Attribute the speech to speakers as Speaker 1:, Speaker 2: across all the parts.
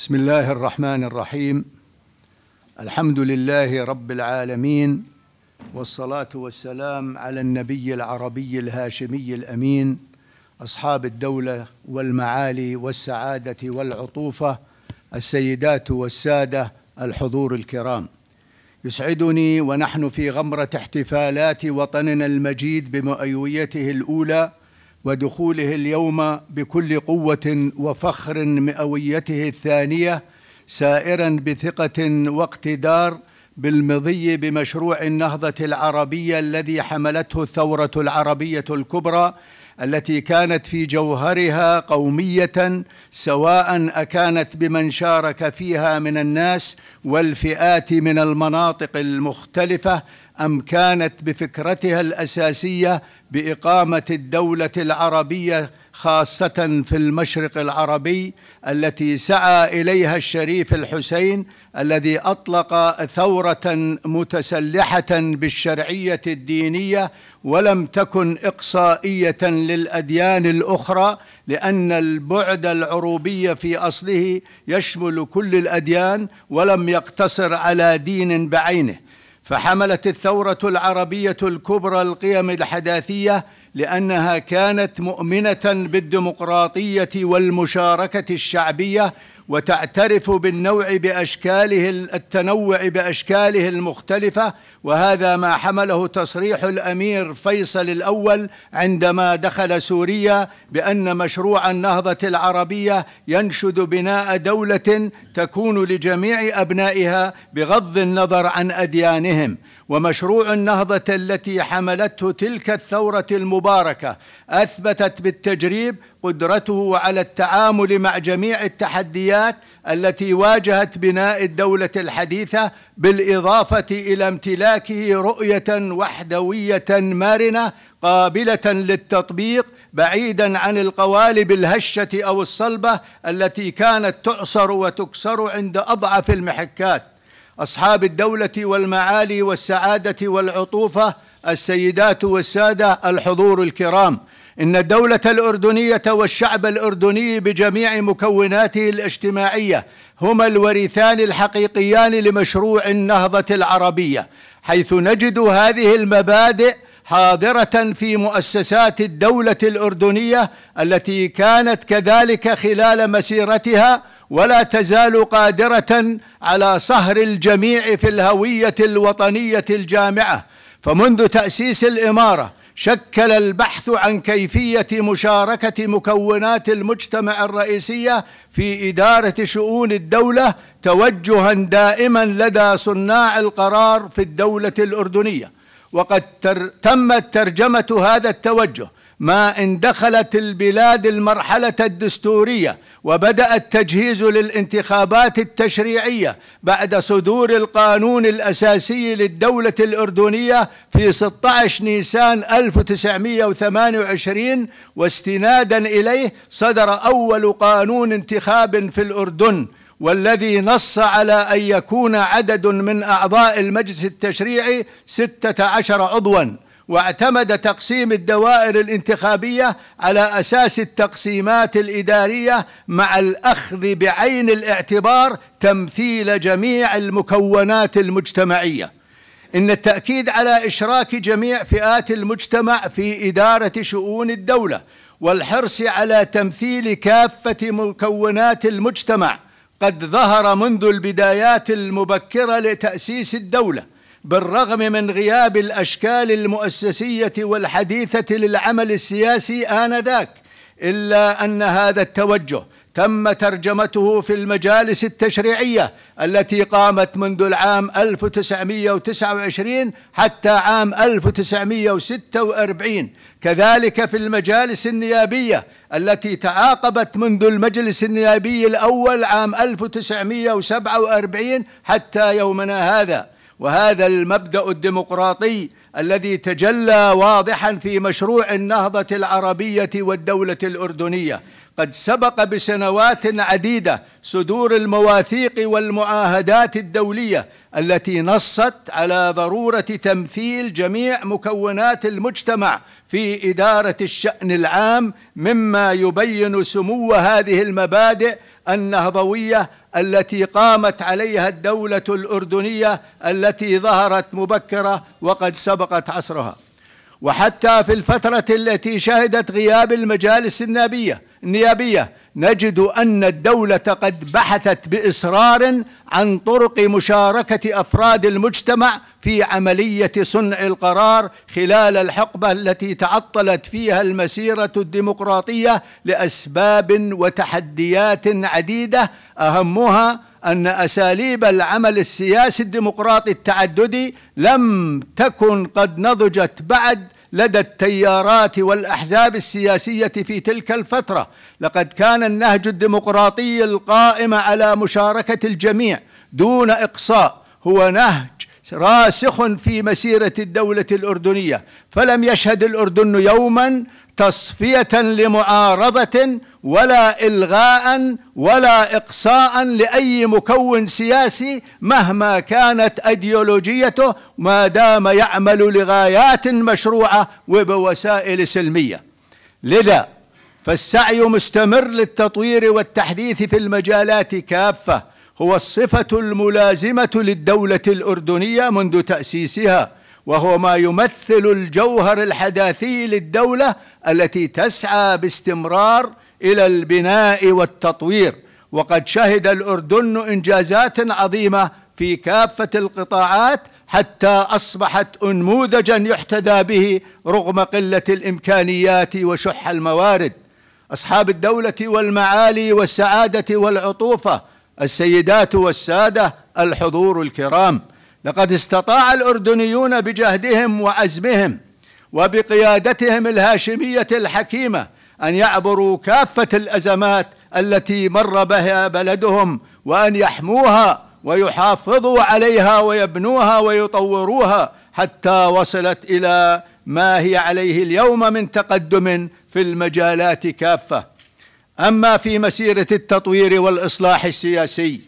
Speaker 1: بسم الله الرحمن الرحيم الحمد لله رب العالمين والصلاه والسلام على النبي العربي الهاشمي الامين اصحاب الدوله والمعالي والسعاده والعطوفه السيدات والساده الحضور الكرام يسعدني ونحن في غمره احتفالات وطننا المجيد بمؤيويته الاولى ودخوله اليوم بكل قوه وفخر مئويته الثانيه سائرا بثقه واقتدار بالمضي بمشروع النهضه العربيه الذي حملته الثوره العربيه الكبرى التي كانت في جوهرها قوميه سواء اكانت بمن شارك فيها من الناس والفئات من المناطق المختلفه ام كانت بفكرتها الاساسيه باقامه الدوله العربيه خاصه في المشرق العربي التي سعى اليها الشريف الحسين الذي اطلق ثوره متسلحه بالشرعيه الدينيه ولم تكن اقصائيه للاديان الاخرى لان البعد العروبي في اصله يشمل كل الاديان ولم يقتصر على دين بعينه فحملت الثوره العربيه الكبرى القيم الحداثيه لانها كانت مؤمنه بالديمقراطيه والمشاركه الشعبيه وتعترف بالنوع باشكاله التنوع باشكاله المختلفه وهذا ما حمله تصريح الامير فيصل الاول عندما دخل سوريا بان مشروع النهضه العربيه ينشد بناء دوله تكون لجميع ابنائها بغض النظر عن اديانهم ومشروع النهضه التي حملته تلك الثوره المباركه اثبتت بالتجريب قدرته على التعامل مع جميع التحديات التي واجهت بناء الدوله الحديثه بالاضافه الى امتلاكه رؤيه وحدويه مرنه قابله للتطبيق بعيدا عن القوالب الهشه او الصلبه التي كانت تعصر وتكسر عند اضعف المحكات اصحاب الدوله والمعالي والسعاده والعطوفه السيدات والساده الحضور الكرام إن الدولة الأردنية والشعب الأردني بجميع مكوناته الاجتماعية هما الوريثان الحقيقيان لمشروع النهضة العربية حيث نجد هذه المبادئ حاضرة في مؤسسات الدولة الأردنية التي كانت كذلك خلال مسيرتها ولا تزال قادرة على صهر الجميع في الهوية الوطنية الجامعة فمنذ تأسيس الإمارة شكل البحث عن كيفيه مشاركه مكونات المجتمع الرئيسيه في اداره شؤون الدوله توجها دائما لدى صناع القرار في الدوله الاردنيه وقد تر تمت ترجمه هذا التوجه ما إن دخلت البلاد المرحلة الدستورية وبدأ التجهيز للانتخابات التشريعية بعد صدور القانون الأساسي للدولة الأردنية في 16 نيسان 1928 واستنادا إليه صدر أول قانون انتخاب في الأردن والذي نص على أن يكون عدد من أعضاء المجلس التشريعي 16 عضواً واعتمد تقسيم الدوائر الانتخابيه على اساس التقسيمات الاداريه مع الاخذ بعين الاعتبار تمثيل جميع المكونات المجتمعيه ان التاكيد على اشراك جميع فئات المجتمع في اداره شؤون الدوله والحرص على تمثيل كافه مكونات المجتمع قد ظهر منذ البدايات المبكره لتاسيس الدوله بالرغم من غياب الاشكال المؤسسيه والحديثه للعمل السياسي انذاك الا ان هذا التوجه تم ترجمته في المجالس التشريعيه التي قامت منذ العام 1929 حتى عام 1946 كذلك في المجالس النيابيه التي تعاقبت منذ المجلس النيابي الاول عام 1947 حتى يومنا هذا وهذا المبدا الديمقراطي الذي تجلى واضحا في مشروع النهضه العربيه والدوله الاردنيه قد سبق بسنوات عديده صدور المواثيق والمعاهدات الدوليه التي نصت على ضروره تمثيل جميع مكونات المجتمع في اداره الشان العام مما يبين سمو هذه المبادئ النهضويه التي قامت عليها الدولة الأردنية التي ظهرت مبكرة وقد سبقت عصرها وحتى في الفترة التي شهدت غياب المجالس النيابية النيابية نجد أن الدولة قد بحثت بإصرار عن طرق مشاركة أفراد المجتمع في عملية صنع القرار خلال الحقبة التي تعطلت فيها المسيرة الديمقراطية لأسباب وتحديات عديدة أهمها أن أساليب العمل السياسي الديمقراطي التعددي لم تكن قد نضجت بعد لدى التيارات والأحزاب السياسية في تلك الفترة لقد كان النهج الديمقراطي القائم على مشاركة الجميع دون إقصاء هو نهج راسخ في مسيرة الدولة الأردنية فلم يشهد الأردن يوما تصفية لمعارضة ولا إلغاء ولا إقصاء لأي مكون سياسي مهما كانت أديولوجيته ما دام يعمل لغايات مشروعة وبوسائل سلمية لذا فالسعي مستمر للتطوير والتحديث في المجالات كافة هو الصفة الملازمة للدولة الأردنية منذ تأسيسها وهو ما يمثل الجوهر الحداثي للدولة التي تسعى باستمرار إلى البناء والتطوير وقد شهد الأردن إنجازات عظيمة في كافة القطاعات حتى أصبحت أنموذجا يحتذى به رغم قلة الإمكانيات وشح الموارد أصحاب الدولة والمعالي والسعادة والعطوفة السيدات والسادة الحضور الكرام لقد استطاع الأردنيون بجهدهم وعزمهم وبقيادتهم الهاشمية الحكيمة أن يعبروا كافة الأزمات التي مر بها بلدهم وأن يحموها ويحافظوا عليها ويبنوها ويطوروها حتى وصلت إلى ما هي عليه اليوم من تقدم في المجالات كافة أما في مسيرة التطوير والإصلاح السياسي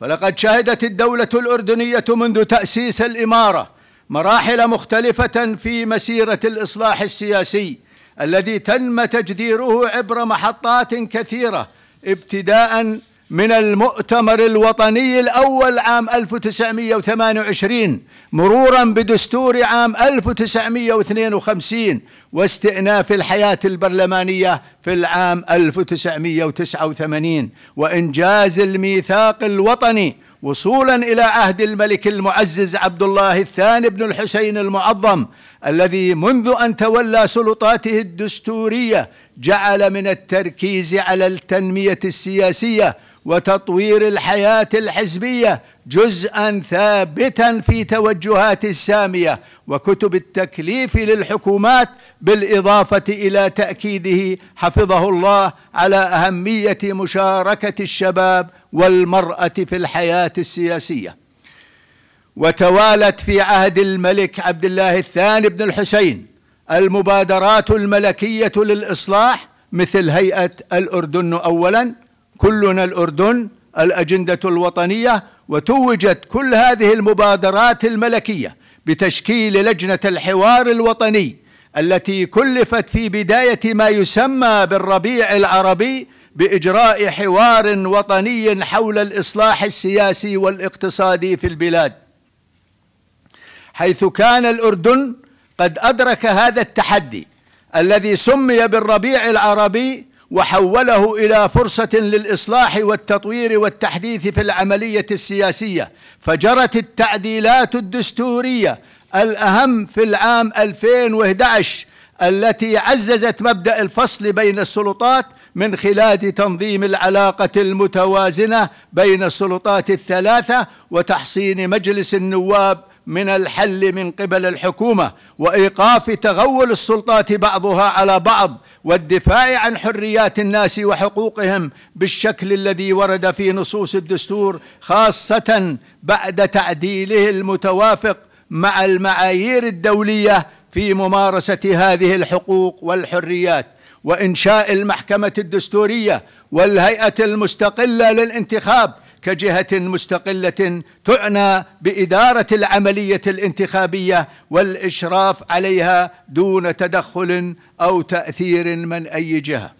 Speaker 1: فلقد شهدت الدولة الأردنية منذ تأسيس الإمارة مراحل مختلفة في مسيرة الإصلاح السياسي الذي تم تجديره عبر محطات كثيرة ابتداء من المؤتمر الوطني الأول عام 1928 مرورا بدستور عام 1952 واستئناف الحياة البرلمانية في العام 1989 وإنجاز الميثاق الوطني وصولا إلى عهد الملك المعزز عبد الله الثاني بن الحسين المعظم الذي منذ أن تولى سلطاته الدستورية جعل من التركيز على التنمية السياسية وتطوير الحياة الحزبية جزءا ثابتا في توجهات الساميه وكتب التكليف للحكومات بالاضافه الى تاكيده حفظه الله على اهميه مشاركه الشباب والمراه في الحياه السياسيه وتوالت في عهد الملك عبد الله الثاني بن الحسين المبادرات الملكيه للاصلاح مثل هيئه الاردن اولا كلنا الاردن الاجنده الوطنيه وتوجت كل هذه المبادرات الملكيه بتشكيل لجنه الحوار الوطني التي كلفت في بدايه ما يسمى بالربيع العربي باجراء حوار وطني حول الاصلاح السياسي والاقتصادي في البلاد حيث كان الاردن قد ادرك هذا التحدي الذي سمي بالربيع العربي وحوله الى فرصه للاصلاح والتطوير والتحديث في العمليه السياسيه فجرت التعديلات الدستوريه الاهم في العام 2011 التي عززت مبدا الفصل بين السلطات من خلال تنظيم العلاقه المتوازنه بين السلطات الثلاثه وتحصين مجلس النواب من الحل من قبل الحكومه وايقاف تغول السلطات بعضها على بعض والدفاع عن حريات الناس وحقوقهم بالشكل الذي ورد في نصوص الدستور خاصة بعد تعديله المتوافق مع المعايير الدولية في ممارسة هذه الحقوق والحريات وإنشاء المحكمة الدستورية والهيئة المستقلة للانتخاب كجهة مستقلة تعنى بإدارة العملية الانتخابية والإشراف عليها دون تدخل أو تأثير من أي جهة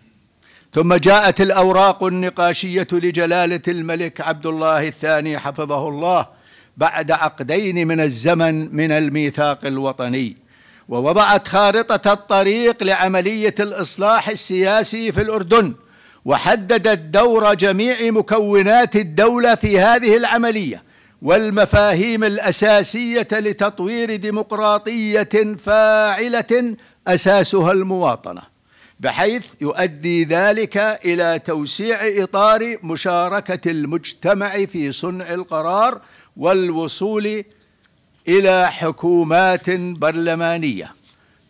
Speaker 1: ثم جاءت الأوراق النقاشية لجلالة الملك عبد الله الثاني حفظه الله بعد عقدين من الزمن من الميثاق الوطني ووضعت خارطة الطريق لعملية الإصلاح السياسي في الأردن وحددت دور جميع مكونات الدولة في هذه العملية والمفاهيم الأساسية لتطوير ديمقراطية فاعلة أساسها المواطنة بحيث يؤدي ذلك إلى توسيع إطار مشاركة المجتمع في صنع القرار والوصول إلى حكومات برلمانية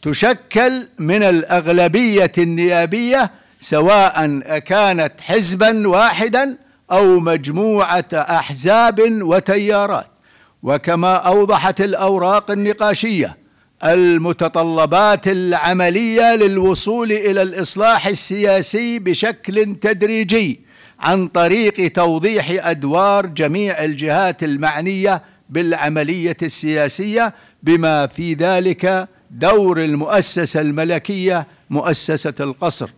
Speaker 1: تشكل من الأغلبية النيابية سواء كانت حزبا واحدا أو مجموعة أحزاب وتيارات وكما أوضحت الأوراق النقاشية المتطلبات العملية للوصول إلى الإصلاح السياسي بشكل تدريجي عن طريق توضيح أدوار جميع الجهات المعنية بالعملية السياسية بما في ذلك دور المؤسسة الملكية مؤسسة القصر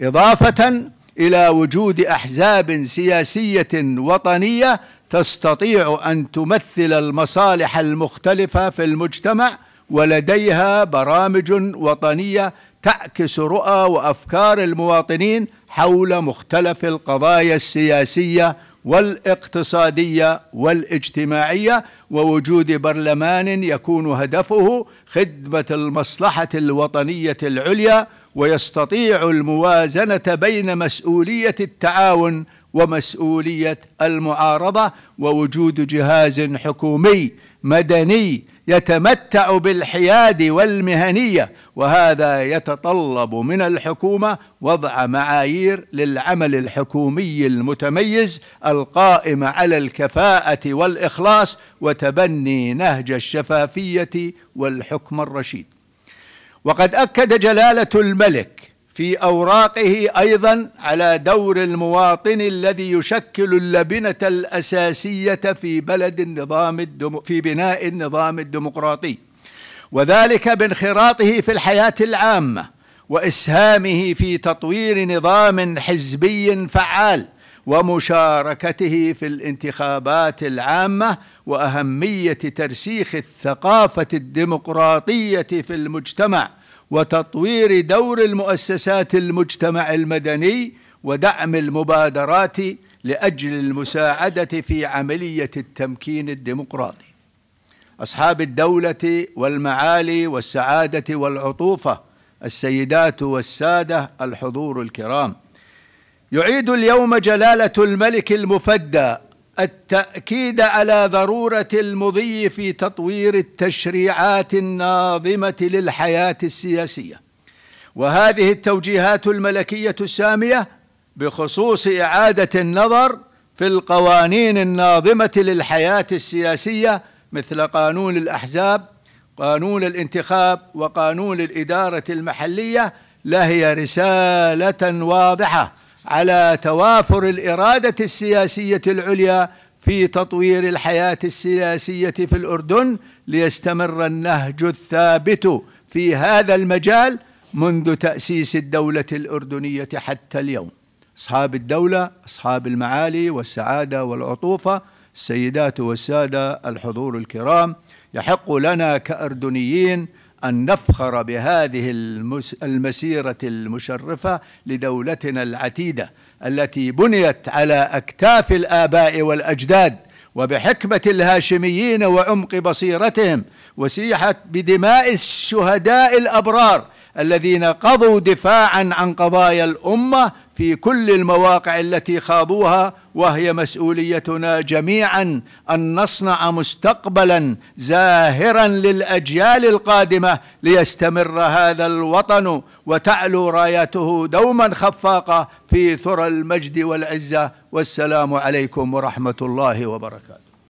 Speaker 1: إضافة إلى وجود أحزاب سياسية وطنية تستطيع أن تمثل المصالح المختلفة في المجتمع ولديها برامج وطنية تعكس رؤى وأفكار المواطنين حول مختلف القضايا السياسية والاقتصادية والاجتماعية ووجود برلمان يكون هدفه خدمة المصلحة الوطنية العليا ويستطيع الموازنه بين مسؤوليه التعاون ومسؤوليه المعارضه ووجود جهاز حكومي مدني يتمتع بالحياد والمهنيه وهذا يتطلب من الحكومه وضع معايير للعمل الحكومي المتميز القائم على الكفاءه والاخلاص وتبني نهج الشفافيه والحكم الرشيد وقد اكد جلاله الملك في اوراقه ايضا على دور المواطن الذي يشكل اللبنه الاساسيه في بلد النظام الدم... في بناء النظام الديمقراطي وذلك بانخراطه في الحياه العامه واسهامه في تطوير نظام حزبي فعال ومشاركته في الانتخابات العامه واهميه ترسيخ الثقافه الديمقراطيه في المجتمع وتطوير دور المؤسسات المجتمع المدني ودعم المبادرات لاجل المساعده في عمليه التمكين الديمقراطي اصحاب الدوله والمعالي والسعاده والعطوفه السيدات والساده الحضور الكرام يعيد اليوم جلاله الملك المفدى التاكيد على ضروره المضي في تطوير التشريعات الناظمه للحياه السياسيه وهذه التوجيهات الملكيه الساميه بخصوص اعاده النظر في القوانين الناظمه للحياه السياسيه مثل قانون الاحزاب قانون الانتخاب وقانون الاداره المحليه لهي رساله واضحه على توافر الاراده السياسيه العليا في تطوير الحياه السياسيه في الاردن ليستمر النهج الثابت في هذا المجال منذ تاسيس الدوله الاردنيه حتى اليوم اصحاب الدوله اصحاب المعالي والسعاده والعطوفه السيدات والساده الحضور الكرام يحق لنا كاردنيين أن نفخر بهذه المسيرة المشرفة لدولتنا العتيدة التي بنيت على أكتاف الآباء والأجداد وبحكمة الهاشميين وعمق بصيرتهم وسيحت بدماء الشهداء الأبرار الذين قضوا دفاعا عن قضايا الأمة في كل المواقع التي خاضوها وهي مسؤوليتنا جميعا ان نصنع مستقبلا زاهرا للاجيال القادمه ليستمر هذا الوطن وتعلو رايته دوما خفاقه في ثرى المجد والعزه والسلام عليكم ورحمه الله وبركاته